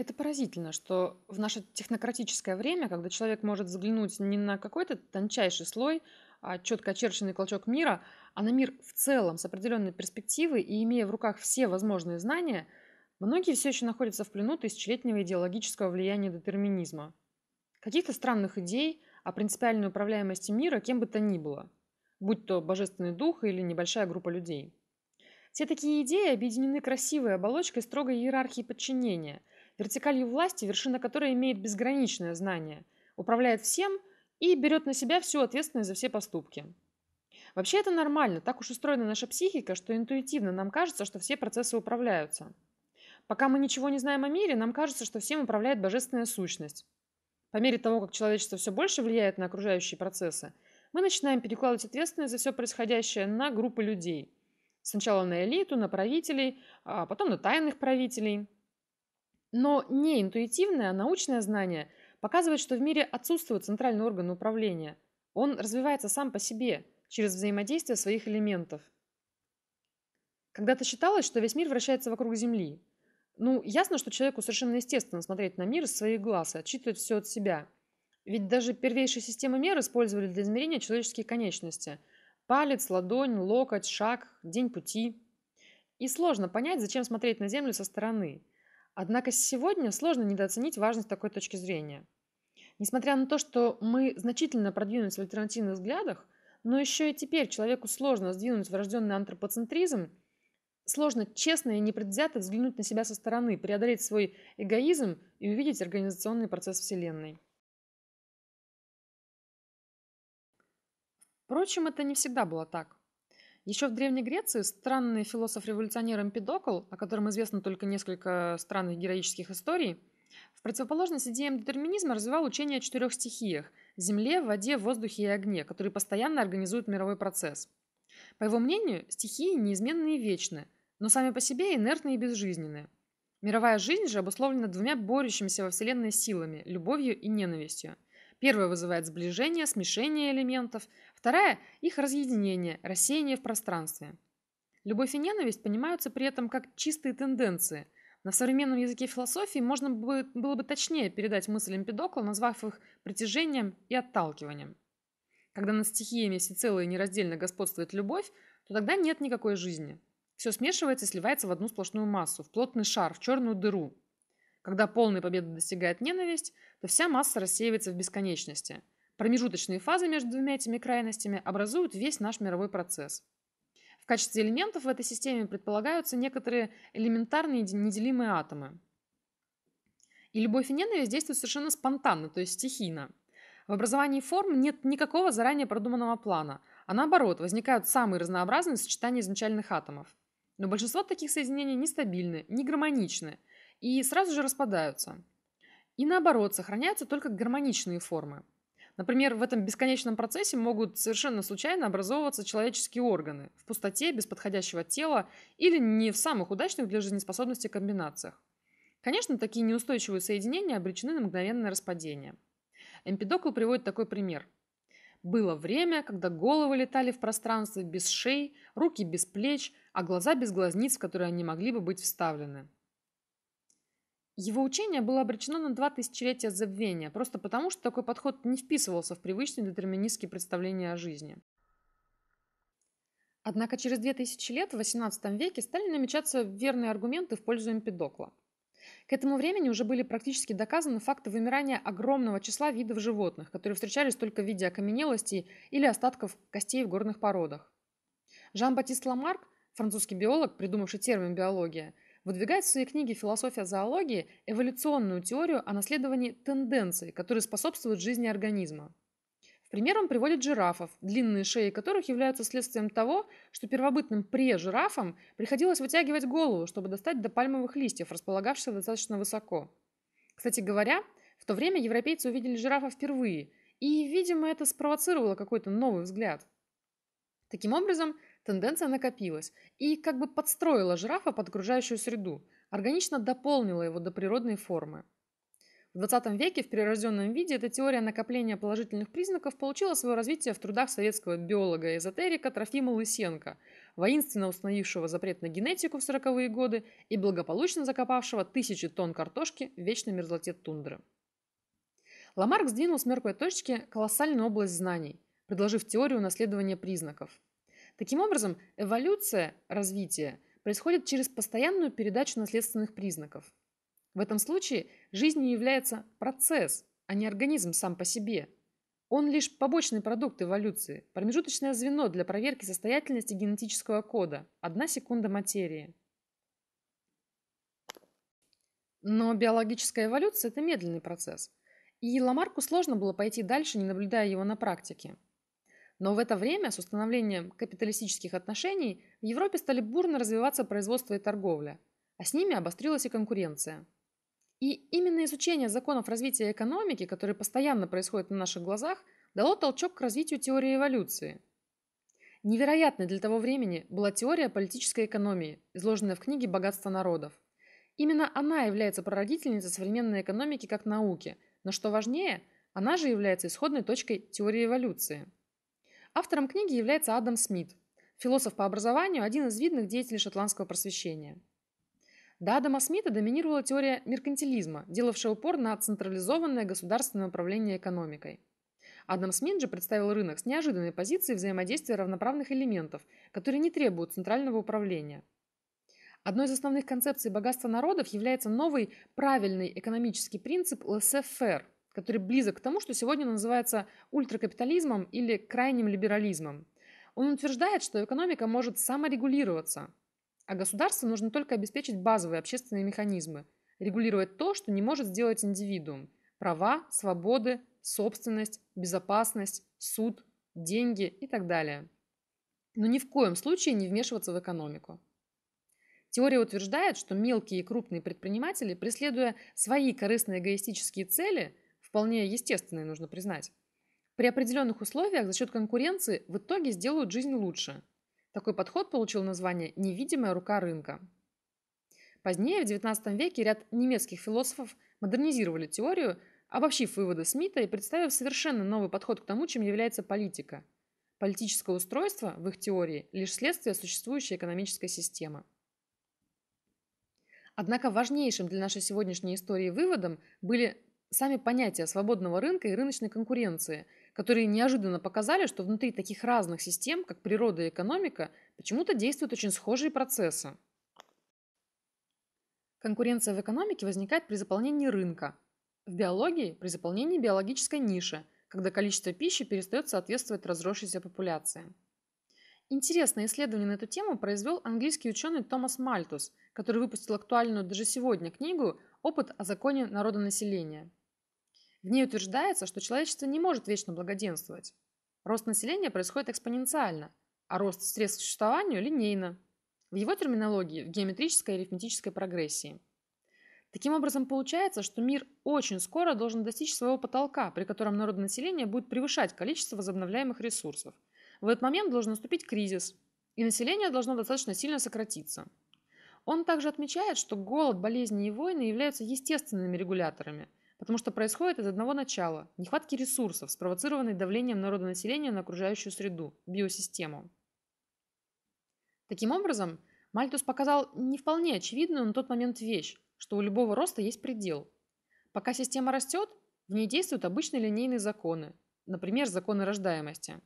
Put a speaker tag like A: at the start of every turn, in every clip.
A: Это поразительно, что в наше технократическое время, когда человек может взглянуть не на какой-то тончайший слой, а четко очерченный клочок мира, а на мир в целом с определенной перспективой и имея в руках все возможные знания, многие все еще находятся в плену тысячелетнего идеологического влияния детерминизма. Каких-то странных идей о принципиальной управляемости мира кем бы то ни было, будь то божественный дух или небольшая группа людей. Все такие идеи объединены красивой оболочкой строгой иерархии подчинения – вертикалью власти, вершина которой имеет безграничное знание, управляет всем и берет на себя всю ответственность за все поступки. Вообще это нормально, так уж устроена наша психика, что интуитивно нам кажется, что все процессы управляются. Пока мы ничего не знаем о мире, нам кажется, что всем управляет божественная сущность. По мере того, как человечество все больше влияет на окружающие процессы, мы начинаем перекладывать ответственность за все происходящее на группы людей. Сначала на элиту, на правителей, а потом на тайных правителей – но не интуитивное, а научное знание показывает, что в мире отсутствует центральный орган управления. Он развивается сам по себе, через взаимодействие своих элементов. Когда-то считалось, что весь мир вращается вокруг Земли. Ну, ясно, что человеку совершенно естественно смотреть на мир из своих глаз и отчитывать все от себя. Ведь даже первейшие системы мер использовали для измерения человеческие конечности. Палец, ладонь, локоть, шаг, день пути. И сложно понять, зачем смотреть на Землю со стороны. Однако сегодня сложно недооценить важность такой точки зрения. Несмотря на то, что мы значительно продвинулись в альтернативных взглядах, но еще и теперь человеку сложно сдвинуть врожденный антропоцентризм, сложно честно и непредвзято взглянуть на себя со стороны, преодолеть свой эгоизм и увидеть организационный процесс Вселенной. Впрочем, это не всегда было так. Еще в Древней Греции странный философ-революционер Эмпидокл, о котором известно только несколько странных героических историй, в противоположность идеям детерминизма развивал учение о четырех стихиях – земле, воде, воздухе и огне, которые постоянно организуют мировой процесс. По его мнению, стихии неизменны и вечны, но сами по себе инертны и безжизненны. Мировая жизнь же обусловлена двумя борющимися во Вселенной силами – любовью и ненавистью. Первая вызывает сближение, смешение элементов, Вторая – их разъединение, рассеяние в пространстве. Любовь и ненависть понимаются при этом как чистые тенденции. На современном языке философии можно было бы точнее передать мысль Эмпидокла, назвав их притяжением и отталкиванием. Когда над стихиями всецело и нераздельно господствует любовь, то тогда нет никакой жизни. Все смешивается и сливается в одну сплошную массу, в плотный шар, в черную дыру. Когда полной победы достигает ненависть, то вся масса рассеивается в бесконечности – Промежуточные фазы между двумя этими крайностями образуют весь наш мировой процесс. В качестве элементов в этой системе предполагаются некоторые элементарные неделимые атомы. И любовь и ненависть действуют совершенно спонтанно, то есть стихийно. В образовании форм нет никакого заранее продуманного плана, а наоборот, возникают самые разнообразные сочетания изначальных атомов. Но большинство таких соединений нестабильны, не гармоничны и сразу же распадаются. И наоборот, сохраняются только гармоничные формы – Например, в этом бесконечном процессе могут совершенно случайно образовываться человеческие органы в пустоте, без подходящего тела или не в самых удачных для жизнеспособности комбинациях. Конечно, такие неустойчивые соединения обречены на мгновенное распадение. Эмпидокл приводит такой пример. Было время, когда головы летали в пространстве без шеи, руки без плеч, а глаза без глазниц, в которые они могли бы быть вставлены. Его учение было обречено на два тысячелетия забвения, просто потому, что такой подход не вписывался в привычные детерминистские представления о жизни. Однако через две тысячи лет в XVIII веке стали намечаться верные аргументы в пользу Эмпидокла. К этому времени уже были практически доказаны факты вымирания огромного числа видов животных, которые встречались только в виде окаменелостей или остатков костей в горных породах. Жан-Батист Ламарк, французский биолог, придумавший термин «биология», выдвигает в своей книге «Философия зоологии» эволюционную теорию о наследовании тенденций, которые способствуют жизни организма. В пример он приводит жирафов, длинные шеи которых являются следствием того, что первобытным пре-жирафам приходилось вытягивать голову, чтобы достать до пальмовых листьев, располагавшихся достаточно высоко. Кстати говоря, в то время европейцы увидели жирафа впервые, и, видимо, это спровоцировало какой-то новый взгляд. Таким образом, тенденция накопилась и как бы подстроила жирафа под окружающую среду, органично дополнила его до природной формы. В 20 веке в прирожденном виде эта теория накопления положительных признаков получила свое развитие в трудах советского биолога эзотерика Трофима Лысенко, воинственно установившего запрет на генетику в 40-е годы и благополучно закопавшего тысячи тонн картошки в вечной мерзлоте тундры. Ламарк сдвинул с мертвой точки колоссальную область знаний, предложив теорию наследования признаков – Таким образом, эволюция, развития происходит через постоянную передачу наследственных признаков. В этом случае жизнью является процесс, а не организм сам по себе. Он лишь побочный продукт эволюции, промежуточное звено для проверки состоятельности генетического кода, одна секунда материи. Но биологическая эволюция – это медленный процесс. И Ламарку сложно было пойти дальше, не наблюдая его на практике. Но в это время с установлением капиталистических отношений в Европе стали бурно развиваться производство и торговля, а с ними обострилась и конкуренция. И именно изучение законов развития экономики, которые постоянно происходят на наших глазах, дало толчок к развитию теории эволюции. Невероятной для того времени была теория политической экономии, изложенная в книге «Богатство народов». Именно она является прародительницей современной экономики как науки, но что важнее, она же является исходной точкой теории эволюции. Автором книги является Адам Смит, философ по образованию, один из видных деятелей шотландского просвещения. До Адама Смита доминировала теория меркантилизма, делавшая упор на централизованное государственное управление экономикой. Адам Смит же представил рынок с неожиданной позицией взаимодействия равноправных элементов, которые не требуют центрального управления. Одной из основных концепций богатства народов является новый правильный экономический принцип laissez-faire, который близок к тому, что сегодня называется ультракапитализмом или крайним либерализмом. Он утверждает, что экономика может саморегулироваться, а государству нужно только обеспечить базовые общественные механизмы, регулировать то, что не может сделать индивидуум – права, свободы, собственность, безопасность, суд, деньги и так далее. Но ни в коем случае не вмешиваться в экономику. Теория утверждает, что мелкие и крупные предприниматели, преследуя свои корыстные эгоистические цели, вполне естественное, нужно признать. При определенных условиях за счет конкуренции в итоге сделают жизнь лучше. Такой подход получил название «невидимая рука рынка». Позднее, в XIX веке, ряд немецких философов модернизировали теорию, обобщив выводы Смита и представив совершенно новый подход к тому, чем является политика. Политическое устройство, в их теории, лишь следствие существующей экономической системы. Однако важнейшим для нашей сегодняшней истории выводом были сами понятия свободного рынка и рыночной конкуренции, которые неожиданно показали, что внутри таких разных систем, как природа и экономика, почему-то действуют очень схожие процессы. Конкуренция в экономике возникает при заполнении рынка, в биологии – при заполнении биологической ниши, когда количество пищи перестает соответствовать разросшейся популяции. Интересное исследование на эту тему произвел английский ученый Томас Мальтус, который выпустил актуальную даже сегодня книгу «Опыт о законе народонаселения». В ней утверждается, что человечество не может вечно благоденствовать. Рост населения происходит экспоненциально, а рост средств к существованию линейно. В его терминологии – в геометрической и арифметической прогрессии. Таким образом, получается, что мир очень скоро должен достичь своего потолка, при котором население будет превышать количество возобновляемых ресурсов. В этот момент должен наступить кризис, и население должно достаточно сильно сократиться. Он также отмечает, что голод, болезни и войны являются естественными регуляторами – потому что происходит из одного начала – нехватки ресурсов, спровоцированной давлением народонаселения на окружающую среду, биосистему. Таким образом, Мальтус показал не вполне очевидную на тот момент вещь, что у любого роста есть предел. Пока система растет, в ней действуют обычные линейные законы, например, законы рождаемости.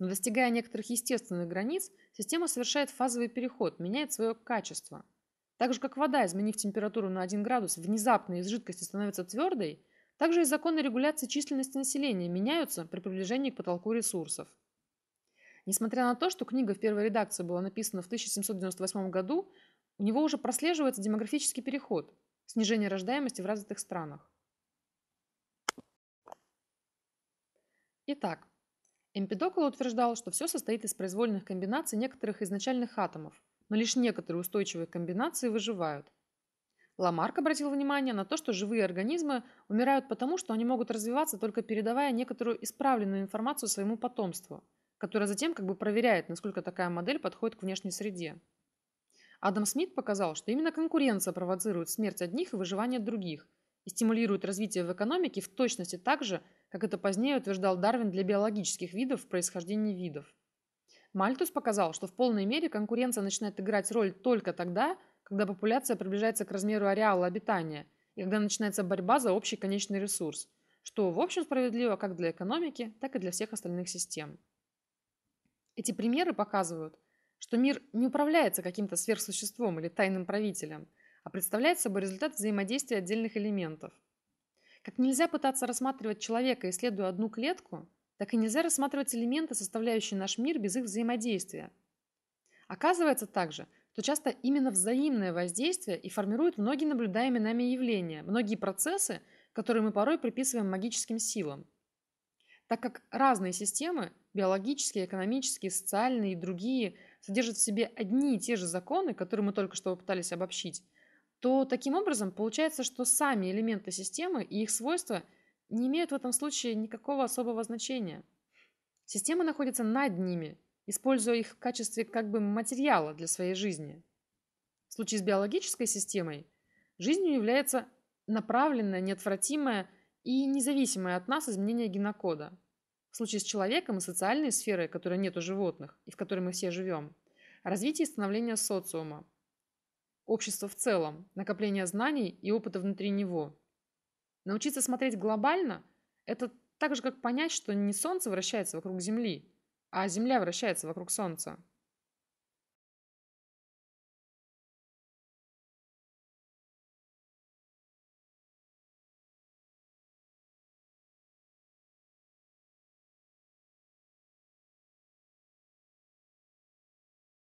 A: Но достигая некоторых естественных границ, система совершает фазовый переход, меняет свое качество – так же, как вода, изменив температуру на 1 градус, внезапно из жидкости становится твердой, также и законы регуляции численности населения меняются при приближении к потолку ресурсов. Несмотря на то, что книга в первой редакции была написана в 1798 году, у него уже прослеживается демографический переход, снижение рождаемости в развитых странах. Итак, Эмпидокл утверждал, что все состоит из произвольных комбинаций некоторых изначальных атомов, но лишь некоторые устойчивые комбинации выживают. Ламарк обратил внимание на то, что живые организмы умирают потому, что они могут развиваться, только передавая некоторую исправленную информацию своему потомству, которое затем как бы проверяет, насколько такая модель подходит к внешней среде. Адам Смит показал, что именно конкуренция провоцирует смерть одних и выживание других и стимулирует развитие в экономике в точности так же, как это позднее утверждал Дарвин для биологических видов в происхождении видов. Мальтус показал, что в полной мере конкуренция начинает играть роль только тогда, когда популяция приближается к размеру ареала обитания и когда начинается борьба за общий конечный ресурс, что в общем справедливо как для экономики, так и для всех остальных систем. Эти примеры показывают, что мир не управляется каким-то сверхсуществом или тайным правителем, а представляет собой результат взаимодействия отдельных элементов. Как нельзя пытаться рассматривать человека, исследуя одну клетку, так и нельзя рассматривать элементы, составляющие наш мир, без их взаимодействия. Оказывается также, что часто именно взаимное воздействие и формирует многие наблюдаемые нами явления, многие процессы, которые мы порой приписываем магическим силам. Так как разные системы – биологические, экономические, социальные и другие – содержат в себе одни и те же законы, которые мы только что попытались обобщить, то таким образом получается, что сами элементы системы и их свойства – не имеют в этом случае никакого особого значения. Система находится над ними, используя их в качестве как бы материала для своей жизни. В случае с биологической системой жизнью является направленное, неотвратимое и независимое от нас изменение генокода. В случае с человеком и социальной сферой, которой нет у животных и в которой мы все живем, развитие и становление социума, общества в целом, накопление знаний и опыта внутри него – Научиться смотреть глобально – это так же, как понять, что не Солнце вращается вокруг Земли, а Земля вращается вокруг Солнца.